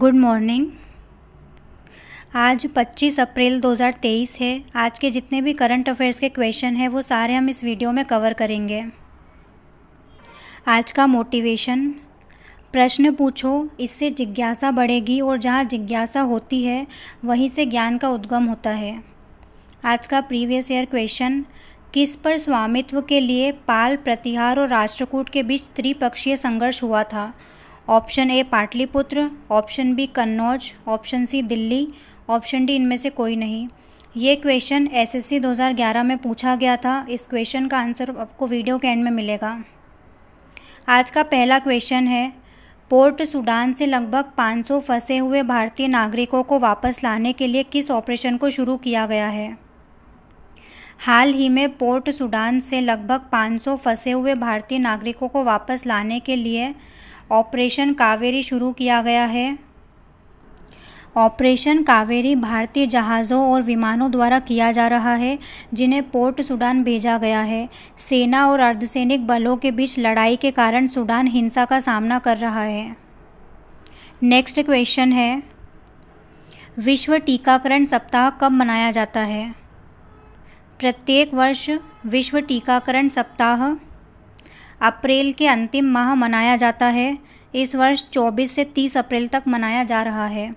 good morning आज 25 अप्रैल 2023 है आज के जितने भी करंट अफेयर्स के क्वेश्चन हैं वो सारे हम इस वीडियो में कवर करेंगे आज का मोटिवेशन प्रश्न पूछो इससे जिज्ञासा बढ़ेगी और जहाँ जिज्ञासा होती है वहीं से ज्ञान का उद्गम होता है आज का प्रीवियस ईयर क्वेश्चन किस पर स्वामित्व के लिए पाल प्रतिहार और राष्ट्रकूट के बीच त्रिपक्षीय संघर्ष हुआ था option A Pataliputra option B Kannauj option C Delhi option D इनमें से कोई नहीं ये क्वेश्चन एसएससी 2011 में पूछा गया था इस क्वेश्चन का आंसर आपको वीडियो के एंड में मिलेगा आज का पहला क्वेश्चन है पोर्ट सूडान से लगभग 500 फंसे हुए भारतीय नागरिकों को वापस लाने के लिए किस ऑपरेशन को शुरू किया गया है हाल ही में पोर्ट सूडान से लगभग 500 फंसे हुए भारतीय नागरिकों को वापस लाने के लिए ऑपरेशन कावेरी शुरू किया गया है ऑपरेशन कावेरी भारतीय जहाज़ों और विमानों द्वारा किया जा रहा है जिन्हें पोर्ट सूडान भेजा गया है सेना और अर्धसैनिक बलों के बीच लड़ाई के कारण सूडान हिंसा का सामना कर रहा है नेक्स्ट क्वेश्चन है विश्व टीकाकरण सप्ताह कब मनाया जाता है प्रत्येक वर्ष विश्व टीकाकरण सप्ताह अप्रैल के अंतिम माह मनाया जाता है इस वर्ष 24 से 30 अप्रैल तक मनाया जा रहा है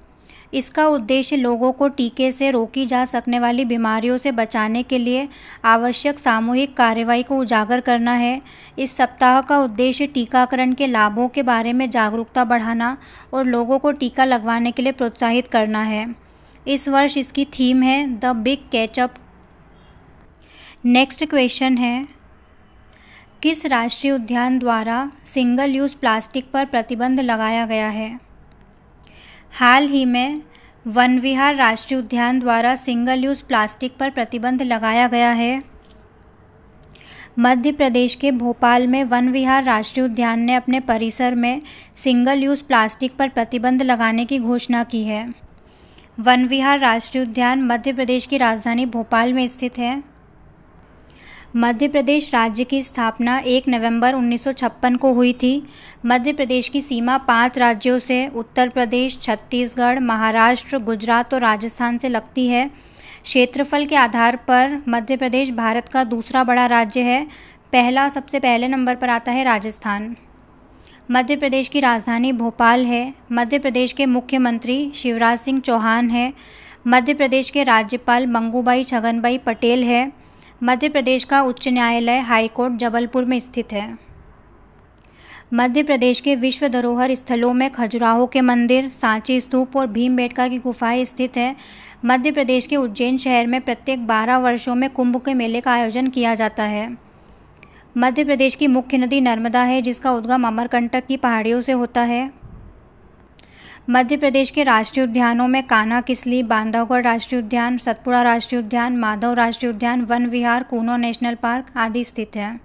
इसका उद्देश्य लोगों को टीके से रोकी जा सकने वाली बीमारियों से बचाने के लिए आवश्यक सामूहिक कार्रवाई को उजागर करना है इस सप्ताह का उद्देश्य टीकाकरण के लाभों के बारे में जागरूकता बढ़ाना और लोगों को टीका लगवाने के लिए प्रोत्साहित करना है इस वर्ष इसकी थीम है the big catch up next question है किस राष्ट्रीय उद्यान द्वारा सिंगल यूज़ प्लास्टिक पर प्रतिबंध लगाया गया है हाल ही में वन विहार राष्ट्रीय उद्यान द्वारा सिंगल यूज़ प्लास्टिक पर प्रतिबंध लगाया गया है मध्य प्रदेश के भोपाल में वन विहार राष्ट्रीय उद्यान ने अपने परिसर में सिंगल यूज़ प्लास्टिक पर प्रतिबंध लगाने की घोषणा की है वन विहार राष्ट्रीय उद्यान मध्य प्रदेश की राजधानी भोपाल में स्थित है मध्य प्रदेश राज्य की स्थापना 1 नवंबर 1956 को हुई थी मध्य प्रदेश की सीमा पांच राज्यों से उत्तर प्रदेश छत्तीसगढ़ महाराष्ट्र गुजरात और राजस्थान से लगती है क्षेत्रफल के आधार पर मध्य प्रदेश भारत का दूसरा बड़ा राज्य है पहला सबसे पहले नंबर पर आता है राजस्थान मध्य प्रदेश की राजधानी भोपाल है मध्य प्रदेश के मुख्यमंत्री शिवराज सिंह चौहान हैं मध्य प्रदेश के राज्यपाल मंगूबाई छगनबाई पटेल है मध्य प्रदेश का उच्च न्यायालय हाईकोर्ट जबलपुर में स्थित है मध्य प्रदेश के विश्व धरोहर स्थलों में खजुराहो के मंदिर सांची स्तूप और भीमबेटका की गुफाएं स्थित है मध्य प्रदेश के उज्जैन शहर में प्रत्येक 12 वर्षों में कुंभ के मेले का आयोजन किया जाता है मध्य प्रदेश की मुख्य नदी नर्मदा है जिसका उद्गम अमरकंटक की पहाड़ियों से होता है मध्य प्रदेश के राष्ट्रीय उद्यानों में काना किसली बांधवगढ़ राष्ट्रीय उद्यान सतपुड़ा राष्ट्रीय उद्यान माधव राष्ट्रीय उद्यान वन विहार कूनो नेशनल पार्क आदि स्थित हैं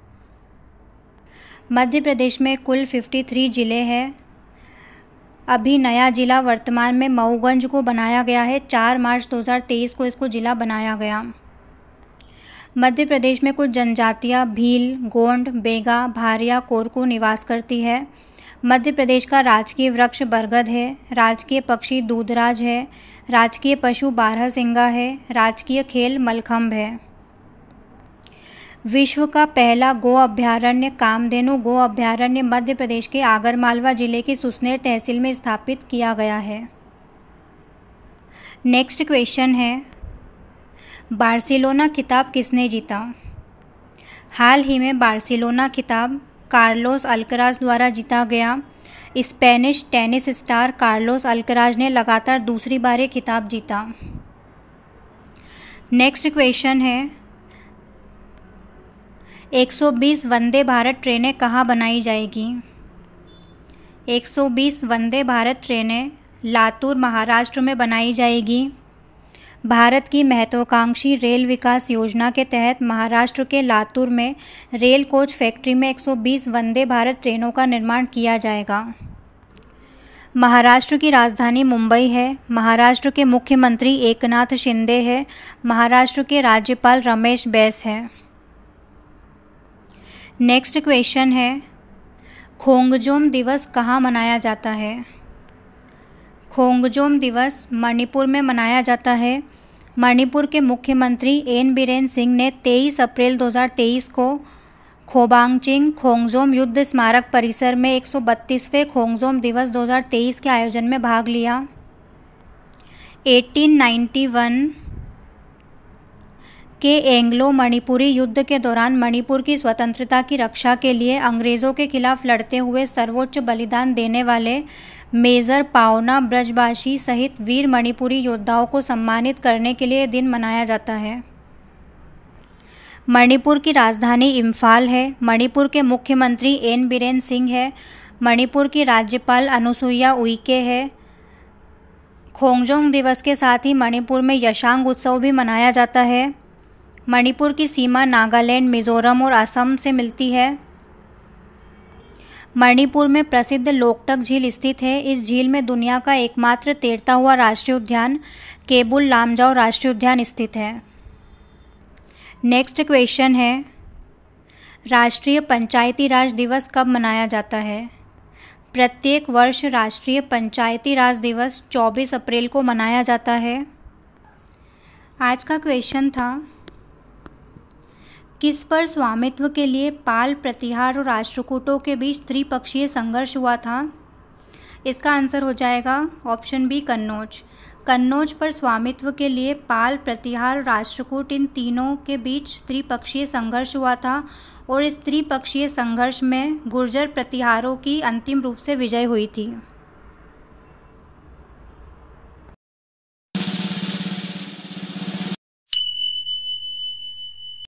मध्य प्रदेश में कुल 53 ज़िले हैं अभी नया ज़िला वर्तमान में मऊगंज को बनाया गया है 4 मार्च 2023 को इसको ज़िला बनाया गया मध्य प्रदेश में कुछ जनजातियाँ भील गोंड बेगा भारिया कोरकू निवास करती है मध्य प्रदेश का राजकीय वृक्ष बरगद है राजकीय पक्षी दूधराज है राजकीय पशु बारह सिंगा है राजकीय खेल मलखम्ब है विश्व का पहला गो अभ्यारण्य कामधेनु गो अभ्यारण्य मध्य प्रदेश के आगरमालवा जिले के सुसनेर तहसील में स्थापित किया गया है नेक्स्ट क्वेश्चन है बार्सिलोना खिताब किसने जीता हाल ही में बार्सिलोना खिताब कार्लोस अल्कराज द्वारा जीता गया Spanish tennis star Carlos Alcaraz ने लगातार दूसरी बार ये खिताब जीता नेक्स्ट क्वेश्चन है 120 वंदे भारत ट्रेनें कहाँ बनाई जाएगी 120 वंदे भारत ट्रेनें लातूर महाराष्ट्र में बनाई जाएगी भारत की महत्वाकांक्षी रेल विकास योजना के तहत महाराष्ट्र के लातूर में रेल कोच फैक्ट्री में 120 वंदे भारत ट्रेनों का निर्माण किया जाएगा महाराष्ट्र की राजधानी मुंबई है महाराष्ट्र के मुख्यमंत्री एकनाथ शिंदे हैं महाराष्ट्र के राज्यपाल रमेश बैस हैं नेक्स्ट क्वेश्चन है खोंगजोम दिवस कहाँ मनाया जाता है खोंगजोम दिवस मणिपुर में मनाया जाता है मणिपुर के मुख्यमंत्री एन बीरेन सिंह ने 23 अप्रैल 2023 को खोबांगचिंग खोंगजोम युद्ध स्मारक परिसर में 132वें खोंगजोम दिवस 2023 के आयोजन में भाग लिया 1891 के एंग्लो मणिपुरी युद्ध के दौरान मणिपुर की स्वतंत्रता की रक्षा के लिए अंग्रेज़ों के खिलाफ लड़ते हुए सर्वोच्च बलिदान देने वाले मेजर पावना ब्रजबाशी सहित वीर मणिपुरी योद्धाओं को सम्मानित करने के लिए दिन मनाया जाता है मणिपुर की राजधानी इम्फाल है मणिपुर के मुख्यमंत्री एन बीरेन सिंह है मणिपुर की राज्यपाल अनुसुईया उइके है खोंगजोंग दिवस के साथ ही मणिपुर में यशांग उत्सव भी मनाया जाता है मणिपुर की सीमा नागालैंड मिजोरम और असम से मिलती है मणिपुर में प्रसिद्ध लोकटक झील स्थित है इस झील में दुनिया का एकमात्र तैरता हुआ राष्ट्रीय उद्यान केबुल लामजाओ राष्ट्रीय उद्यान स्थित है नेक्स्ट क्वेश्चन है राष्ट्रीय पंचायती राज दिवस कब मनाया जाता है प्रत्येक वर्ष राष्ट्रीय पंचायती राज दिवस 24 अप्रैल को मनाया जाता है आज का क्वेश्चन था किस पर स्वामित्व के लिए पाल प्रतिहार और राष्ट्रकूटों के बीच त्रिपक्षीय संघर्ष हुआ था इसका आंसर हो जाएगा ऑप्शन बी कन्नौज कन्नौज पर स्वामित्व के लिए पाल प्रतिहार राष्ट्रकूट इन तीनों के बीच त्रिपक्षीय संघर्ष हुआ था और इस त्रिपक्षीय संघर्ष में गुर्जर प्रतिहारों की अंतिम रूप से विजय हुई थी